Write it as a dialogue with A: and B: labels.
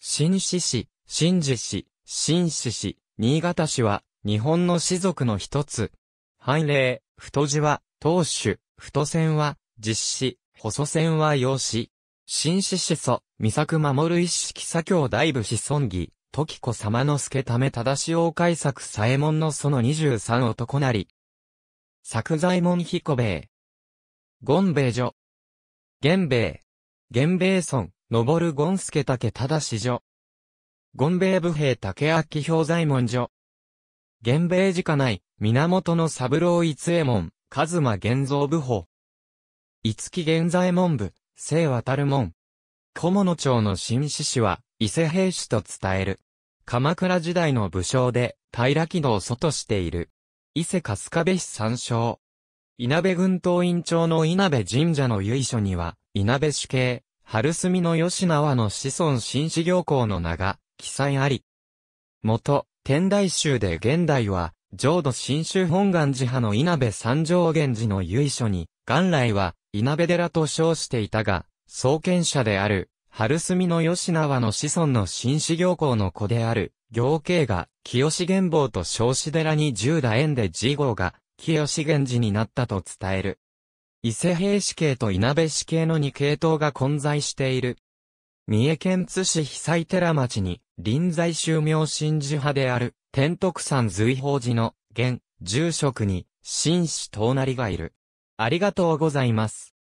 A: 新志市、
B: 新治市、新志市、新潟市は、日本の士族の一つ。藩令、太字は、当主、太線は、実施、細線は用紙。新市始祖、三作守一式左京大部子孫儀、時子様之助ため正し王解作左衛門のその二十三男なり。作左衛門彦兵衛。権兵衛女。玄兵衛。源兵衛村。ぼるゴンスケ竹忠史所。ゴンベイ武兵竹明氷左衛門所。源兵衛寺家内、源の三郎一右衛門、和馬玄造部法。五木玄左衛門部、聖渡る門。小物町の新志士は、伊勢兵士と伝える。鎌倉時代の武将で、平木道を祖としている。伊勢春日部市参照。稲部郡東院町の稲部神社の由緒には、稲部主刑、春住の吉縄の子孫新子行校の名が、記載あり。元、天台宗で現代は、浄土新宗本願寺派の稲部三条源寺の由緒に、元来は、稲部寺と称していたが、創建者である、春住の吉縄の子孫の新子行校の子である、行慶が、清源坊と彰子寺に十田縁で次号が、清源寺になったと伝える。伊勢平氏系と稲部氏系の2系統が混在している。三重県津市被災寺町に、臨済宗明神寺派である、天徳山随法寺の、現、住職に、摯氏なりがいる。ありがとうございます。